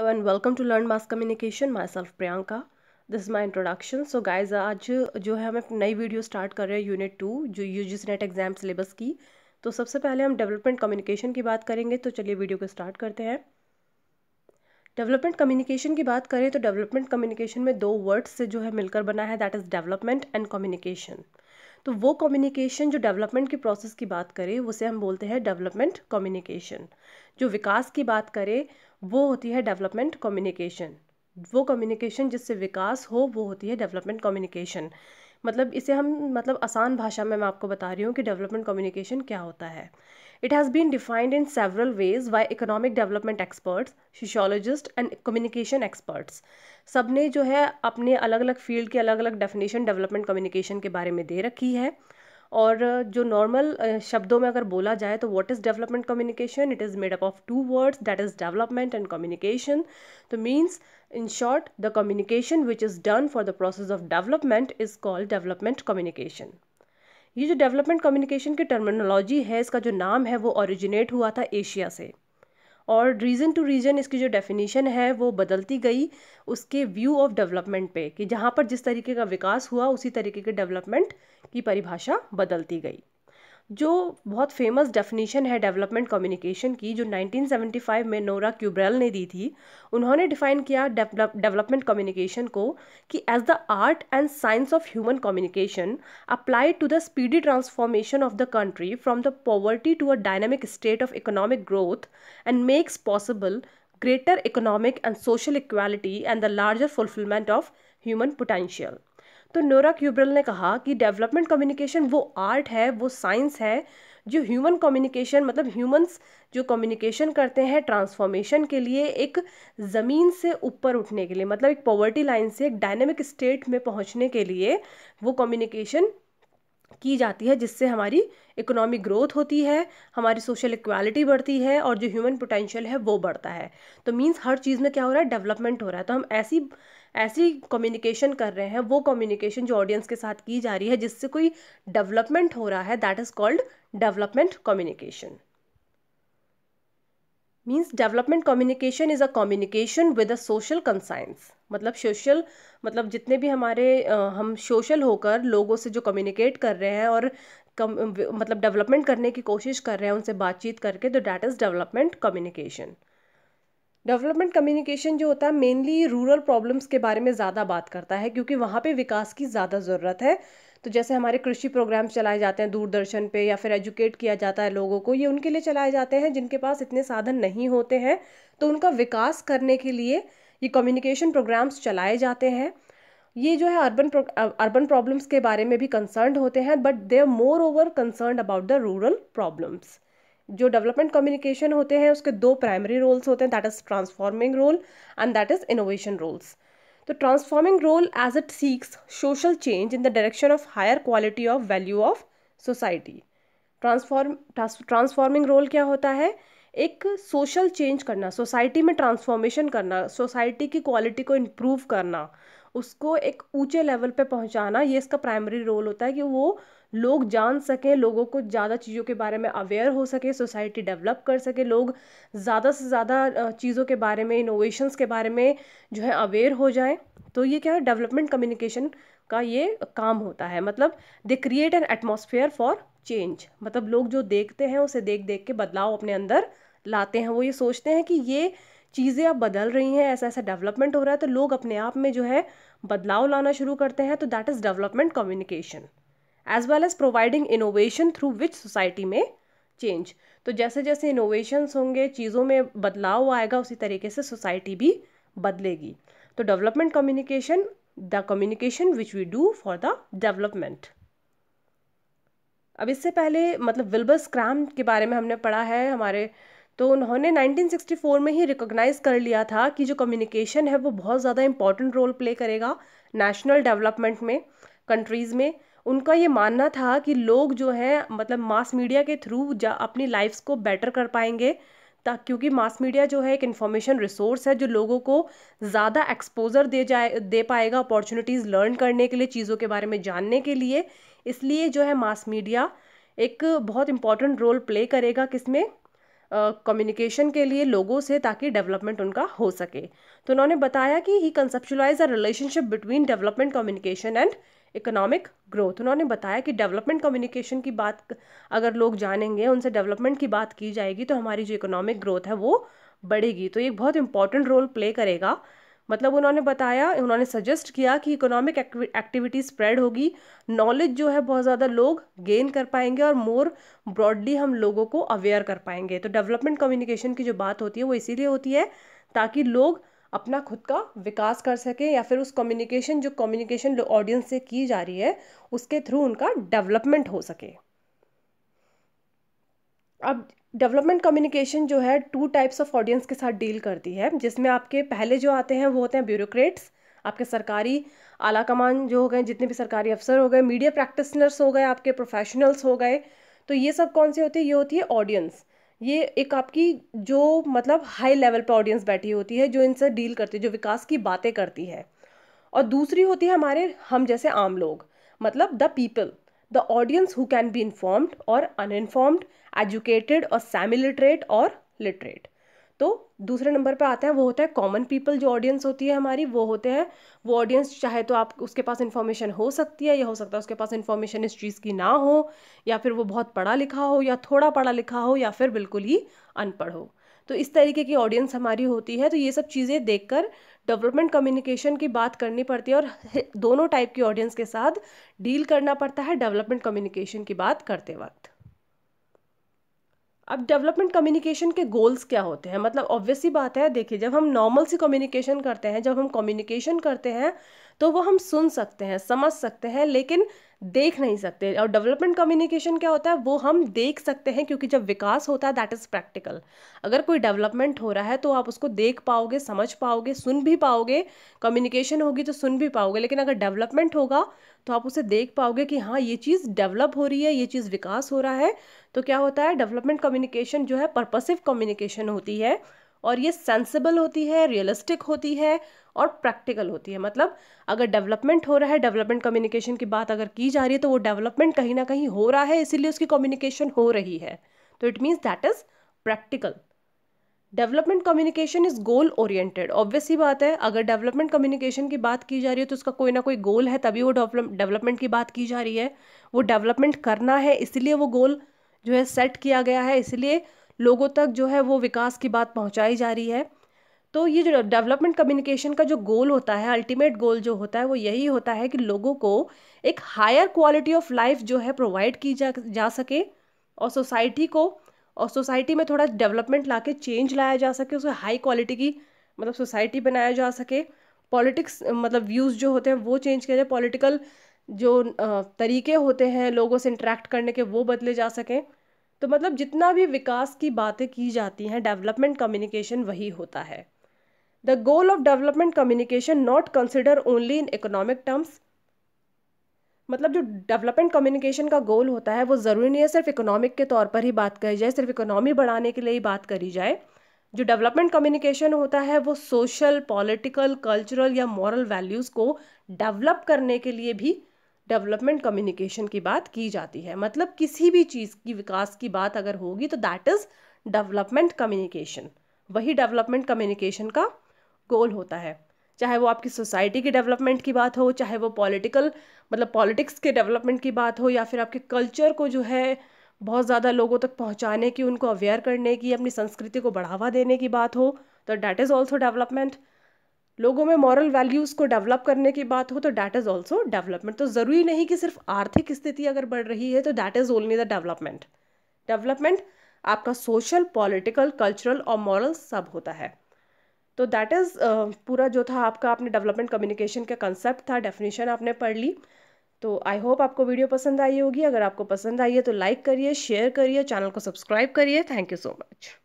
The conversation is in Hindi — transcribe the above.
hello and welcome to learn mass communication myself Priyanka this my introduction so guys आज जो है हम नई वीडियो स्टार्ट कर रहे हैं यूनिट टू जो U G NET exam syllabus की तो सबसे पहले हम डेवलपमेंट कम्युनिकेशन की बात करेंगे तो चलिए वीडियो को स्टार्ट करते हैं डेवलपमेंट कम्युनिकेशन की बात करें तो डेवलपमेंट कम्युनिकेशन में दो वर्ड्स से जो है मिलकर बना है that is development and communication तो वो कम्युनिकेशन जो डेवलपमेंट की प्रोसेस की बात करें उसे हम बोलते हैं डेवलपमेंट कम्युनिकेशन जो विकास की बात करें वो होती है डेवलपमेंट कम्युनिकेशन वो कम्युनिकेशन जिससे विकास हो वो होती है डेवलपमेंट कम्युनिकेशन मतलब इसे हम मतलब आसान भाषा में मैं आपको बता रही हूँ कि डेवलपमेंट कम्युनिकेशन क्या होता है it has been defined in several ways by economic development experts sociologist and communication experts सब ने जो है अपने अलग अलग फील्ड के अलग अलग डेफिनेशन डेवलपमेंट कम्युनिकेशन के बारे में दे रखी है और जो नॉर्मल शब्दों में अगर बोला जाए तो what is development communication it is made up of two words that is development and communication तो means in short the communication which is done for the process of development is called development communication ये जो डेवलपमेंट कम्युनिकेशन की टर्मिनोलॉजी है इसका जो नाम है वो ओरिजिनेट हुआ था एशिया से और रीज़न टू रीज़न इसकी जो डेफिनेशन है वो बदलती गई उसके व्यू ऑफ डेवलपमेंट पे कि जहाँ पर जिस तरीके का विकास हुआ उसी तरीके के डेवलपमेंट की परिभाषा बदलती गई जो बहुत फेमस डेफिनेशन है डेवलपमेंट कम्युनिकेशन की जो 1975 में नोरा क्यूब्रेल ने दी थी उन्होंने डिफाइन किया डेवलपमेंट कम्युनिकेशन को कि as the art and science of human communication applied to the speedy transformation of the country from the poverty to a dynamic state of economic growth and makes possible greater economic and social equality and the larger fulfilment of human potential तो नोरा क्यूब्रल ने कहा कि डेवलपमेंट कम्युनिकेशन वो आर्ट है वो साइंस है जो ह्यूमन कम्युनिकेशन मतलब ह्यूमंस जो कम्युनिकेशन करते हैं ट्रांसफॉर्मेशन के लिए एक ज़मीन से ऊपर उठने के लिए मतलब एक पॉवर्टी लाइन से एक डायनेमिक स्टेट में पहुंचने के लिए वो कम्युनिकेशन की जाती है जिससे हमारी इकोनॉमिक ग्रोथ होती है हमारी सोशल इक्वालिटी बढ़ती है और जो ह्यूमन पोटेंशियल है वो बढ़ता है तो मीन्स हर चीज़ में क्या हो रहा है डेवलपमेंट हो रहा है तो हम ऐसी ऐसी कम्युनिकेशन कर रहे हैं वो कम्युनिकेशन जो ऑडियंस के साथ की जा रही है जिससे कोई डेवलपमेंट हो रहा है that is called development communication means development communication is a communication with a social conscience मतलब सोशल मतलब जितने भी हमारे हम सोशल होकर लोगों से जो कम्युनिकेट कर रहे हैं और कम मतलब डेवलपमेंट करने की कोशिश कर रहे हैं उनसे बातचीत करके तो that is development communication development communication जो होता है मेनली रूरल प्रॉब्लम्स के बारे में ज़्यादा बात करता है क्योंकि वहाँ पे विकास की ज़्यादा ज़रूरत है तो जैसे हमारे कृषि प्रोग्राम्स चलाए जाते हैं दूरदर्शन पे या फिर एजुकेट किया जाता है लोगों को ये उनके लिए चलाए जाते हैं जिनके पास इतने साधन नहीं होते हैं तो उनका विकास करने के लिए ये कम्युनिकेशन प्रोग्राम्स चलाए जाते हैं ये जो है अर्बन अर्बन प्रॉब्लम्स के बारे में भी कंसर्न होते हैं but they are more over concern about the rural problems जो डेवलपमेंट कम्युनिकेशन होते हैं उसके दो प्राइमरी रोल्स होते हैं that is transforming role and that is innovation roles तो transforming role as it seeks social change in the direction of higher quality of value of society transform transforming role क्या होता है एक सोशल चेंज करना सोसाइटी में ट्रांसफॉर्मेशन करना सोसाइटी की क्वालिटी को इम्प्रूव करना उसको एक ऊंचे लेवल पे पहुंचाना ये इसका प्राइमरी रोल होता है कि वो लोग जान सकें लोगों को ज़्यादा चीज़ों के बारे में अवेयर हो सके सोसाइटी डेवलप कर सके लोग ज़्यादा से ज़्यादा चीज़ों के बारे में इनोवेशंस के बारे में जो है अवेयर हो जाएं तो ये क्या है डेवलपमेंट कम्युनिकेशन का ये काम होता है मतलब they create an atmosphere for change मतलब लोग जो देखते हैं उसे देख देख के बदलाव अपने अंदर लाते हैं वो ये सोचते हैं कि ये चीज़ें अब बदल रही हैं ऐसा ऐसा डेवलपमेंट हो रहा है तो लोग अपने आप में जो है बदलाव लाना शुरू करते हैं तो that is development communication as well as providing innovation through which society में चेंज तो जैसे जैसे इनोवेशंस होंगे चीज़ों में बदलाव आएगा उसी तरीके से सोसाइटी भी बदलेगी तो development communication the communication which we do for the development अब इससे पहले मतलब विल्बर स्क्राम के बारे में हमने पढ़ा है हमारे तो उन्होंने 1964 में ही रिकॉग्नाइज कर लिया था कि जो कम्युनिकेशन है वो बहुत ज़्यादा इम्पॉर्टेंट रोल प्ले करेगा नेशनल डेवलपमेंट में कंट्रीज़ में उनका ये मानना था कि लोग जो हैं मतलब मास मीडिया के थ्रू जा अपनी लाइफ्स को बेटर कर पाएंगे क्योंकि मास मीडिया जो है एक इन्फॉर्मेशन रिसोर्स है जो लोगों को ज़्यादा एक्सपोजर दे जाए दे पाएगा अपॉर्चुनिटीज़ लर्न करने के लिए चीज़ों के बारे में जानने के लिए इसलिए जो है मास मीडिया एक बहुत इंपॉर्टेंट रोल प्ले करेगा किसमें कम्युनिकेशन uh, के लिए लोगों से ताकि डेवलपमेंट उनका हो सके तो उन्होंने बताया कि he conceptualize a relationship between development communication and economic growth उन्होंने बताया कि डेवलपमेंट कम्युनिकेशन की बात अगर लोग जानेंगे उनसे डेवलपमेंट की बात की जाएगी तो हमारी जो इकोनॉमिक ग्रोथ है वो बढ़ेगी तो ये बहुत इंपॉर्टेंट रोल प्ले करेगा मतलब उन्होंने बताया उन्होंने सजेस्ट किया कि इकोनॉमिक एक्टिविटी स्प्रेड होगी नॉलेज जो है बहुत ज़्यादा लोग गेन कर पाएंगे और मोर ब्रॉडली हम लोगों को अवेयर कर पाएंगे तो डेवलपमेंट कम्युनिकेशन की जो बात होती है वो इसीलिए होती है ताकि लोग अपना खुद का विकास कर सकें या फिर उस कम्युनिकेशन जो कम्युनिकेशन ऑडियंस से की जा रही है उसके थ्रू उनका डेवलपमेंट हो सके अब डेवलपमेंट कम्युनिकेशन जो है टू टाइप्स ऑफ ऑडियंस के साथ डील करती है जिसमें आपके पहले जो आते हैं वो होते हैं ब्यूरोक्रेट्स आपके सरकारी आला कमान जो हो गए जितने भी सरकारी अफसर हो गए मीडिया प्रैक्टिसनर्स हो गए आपके प्रोफेशनल्स हो गए तो ये सब कौन सी होती है ये होती है ऑडियंस ये एक आपकी जो मतलब हाई लेवल पर ऑडियंस बैठी होती है जो इनसे डील करती है जो विकास की बातें करती है और दूसरी होती है हमारे हम जैसे आम लोग मतलब the people the audience who can be informed और अनइन्फॉर्म्ड एजुकेटेड और सेमी लिटरेट और लिटरेट तो दूसरे नंबर पे आते हैं वो होता है कॉमन पीपल जो ऑडियंस होती है हमारी वो होते हैं वो ऑडियंस चाहे तो आप उसके पास इन्फॉर्मेशन हो सकती है या हो सकता है उसके पास इन्फॉर्मेशन इस चीज़ की ना हो या फिर वो बहुत पढ़ा लिखा हो या थोड़ा पढ़ा लिखा हो या फिर बिल्कुल ही अनपढ़ हो तो इस तरीके की ऑडियंस हमारी होती है तो ये सब चीज़ें कर डेवलपमेंट कम्युनिकेशन की बात करनी पड़ती है और दोनों टाइप की ऑडियंस के साथ डील करना पड़ता है डेवलपमेंट कम्युनिकेशन की बात करते वक्त अब डेवलपमेंट कम्युनिकेशन के गोल्स क्या होते हैं मतलब ऑब्वियसली बात है देखिए जब हम नॉर्मल सी कम्युनिकेशन करते हैं जब हम कम्युनिकेशन करते हैं तो वो हम सुन सकते हैं समझ सकते हैं लेकिन देख नहीं सकते और डेवलपमेंट कम्युनिकेशन क्या होता है वो हम देख सकते हैं क्योंकि जब विकास होता है दैट इज़ प्रैक्टिकल अगर कोई डेवलपमेंट हो रहा है तो आप उसको देख पाओगे समझ पाओगे सुन भी पाओगे कम्युनिकेशन होगी तो सुन भी पाओगे लेकिन अगर डेवलपमेंट होगा तो आप उसे देख पाओगे कि हाँ ये चीज़ डेवलप हो रही है ये चीज़ विकास हो रहा है तो क्या होता है डेवलपमेंट कम्युनिकेशन जो है पर्पसिव कम्युनिकेशन होती है और ये सेंसिबल होती है रियलिस्टिक होती है और प्रैक्टिकल होती है मतलब अगर डेवलपमेंट हो रहा है डेवलपमेंट कम्युनिकेशन की बात अगर की जा रही है तो वो डेवलपमेंट कहीं ना कहीं हो रहा है इसीलिए उसकी कम्युनिकेशन हो रही है तो it means that is practical development communication is goal oriented obvious ही बात है अगर डेवलपमेंट कम्युनिकेशन की बात की जा रही है तो उसका कोई ना कोई गोल है तभी वो डेवलपमेंट की बात की जा रही है वो डेवलपमेंट करना है इसलिए वो गोल जो है सेट किया गया है इसलिए लोगों तक जो है वो विकास की बात पहुंचाई जा रही है तो ये जो डेवलपमेंट कम्युनिकेशन का जो गोल होता है अल्टीमेट गोल जो होता है वो यही होता है कि लोगों को एक हायर क्वालिटी ऑफ लाइफ जो है प्रोवाइड की जा जा सके और सोसाइटी को और सोसाइटी में थोड़ा डेवलपमेंट ला के चेंज लाया जा सके उसे हाई क्वालिटी की मतलब सोसाइटी बनाया जा सके पॉलिटिक्स मतलब व्यूज़ जो होते हैं वो चेंज किया जाए पॉलिटिकल जो तरीके होते हैं लोगों से इंटरेक्ट करने के वो बदले जा सकें तो मतलब जितना भी विकास की बातें की जाती हैं डेवलपमेंट कम्युनिकेशन वही होता है the goal of development communication not consider only in economic terms मतलब जो डेवलपमेंट कम्युनिकेशन का गोल होता है वो ज़रूरी नहीं है सिर्फ इकोनॉमिक के तौर पर ही बात करी जाए सिर्फ इकोनॉमी बढ़ाने के लिए ही बात करी जाए जो डेवलपमेंट कम्युनिकेशन होता है वो सोशल पॉलिटिकल कल्चरल या मॉरल वैल्यूज़ को डेवलप करने के लिए भी डेवलपमेंट कम्युनिकेशन की बात की जाती है मतलब किसी भी चीज़ की विकास की बात अगर होगी तो दैट इज़ डेवलपमेंट कम्युनिकेशन वही डेवलपमेंट कम्युनिकेशन का गोल होता है चाहे वो आपकी सोसाइटी की डेवलपमेंट की बात हो चाहे वो पॉलिटिकल मतलब पॉलिटिक्स के डेवलपमेंट की बात हो या फिर आपके कल्चर को जो है बहुत ज़्यादा लोगों तक पहुँचाने की उनको अवेयर करने की अपनी संस्कृति को बढ़ावा देने की बात हो तो डैट इज़ ऑल्सो डेवलपमेंट लोगों में मॉरल वैल्यूज़ को डेवलप करने की बात हो तो डैट इज़ ऑल्सो डेवलपमेंट तो ज़रूरी नहीं कि सिर्फ आर्थिक स्थिति अगर बढ़ रही है तो that is only the development development आपका सोशल पॉलिटिकल कल्चरल और मॉरल सब होता है तो दैट इज़ पूरा जो था आपका आपने डेवलपमेंट कम्युनिकेशन का कंसेप्ट था डेफिनेशन आपने पढ़ ली तो आई होप आपको वीडियो पसंद आई होगी अगर आपको पसंद आई है तो लाइक करिए शेयर करिए चैनल को सब्सक्राइब करिए थैंक यू सो मच